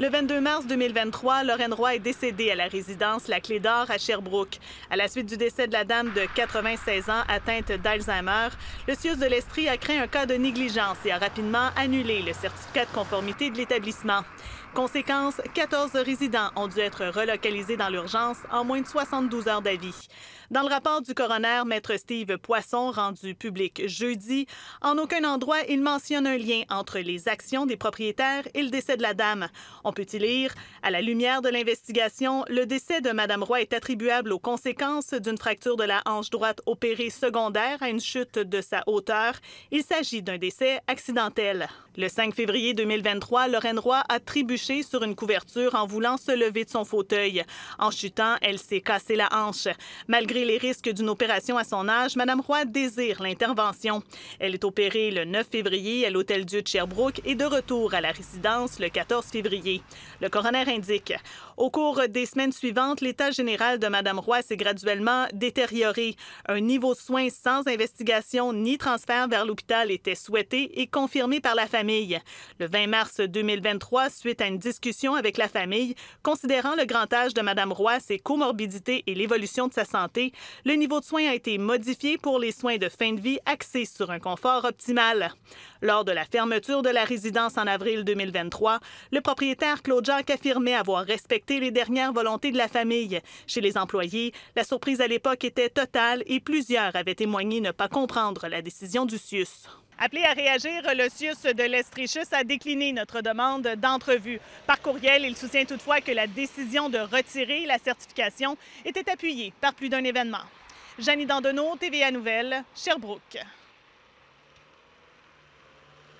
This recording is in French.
Le 22 mars 2023, Lorraine Roy est décédée à la résidence La Clé d'Or à Sherbrooke. À la suite du décès de la dame de 96 ans atteinte d'Alzheimer, le CIUS de l'Estrie a créé un cas de négligence et a rapidement annulé le certificat de conformité de l'établissement. Conséquence, 14 résidents ont dû être relocalisés dans l'urgence en moins de 72 heures d'avis. Dans le rapport du coroner, maître Steve Poisson, rendu public jeudi, en aucun endroit il mentionne un lien entre les actions des propriétaires et le décès de la dame. On peut y lire À la lumière de l'investigation, le décès de Mme Roy est attribuable aux conséquences d'une fracture de la hanche droite opérée secondaire à une chute de sa hauteur. Il s'agit d'un décès accidentel. Le 5 février 2023, Lorraine Roy a trébuché sur une couverture en voulant se lever de son fauteuil. En chutant, elle s'est cassée la hanche. Malgré les risques d'une opération à son âge, Mme Roy désire l'intervention. Elle est opérée le 9 février à l'Hôtel Dieu de Sherbrooke et de retour à la résidence le 14 février. Le coroner indique Au cours des semaines suivantes, l'état général de Mme Roy s'est graduellement détérioré. Un niveau de soins sans investigation ni transfert vers l'hôpital était souhaité et confirmé par la famille. Le 20 mars 2023, suite à une discussion avec la famille, considérant le grand âge de Mme Roy, ses comorbidités et l'évolution de sa santé, le niveau de soins a été modifié pour les soins de fin de vie axés sur un confort optimal. Lors de la fermeture de la résidence en avril 2023, le propriétaire Claude Jacques affirmait avoir respecté les dernières volontés de la famille. Chez les employés, la surprise à l'époque était totale et plusieurs avaient témoigné ne pas comprendre la décision du CIUS. Appelé à réagir, le CIUS de l'Estrichus a décliné notre demande d'entrevue. Par courriel, il soutient toutefois que la décision de retirer la certification était appuyée par plus d'un événement. Janine Dandenot, TVA Nouvelle, Sherbrooke.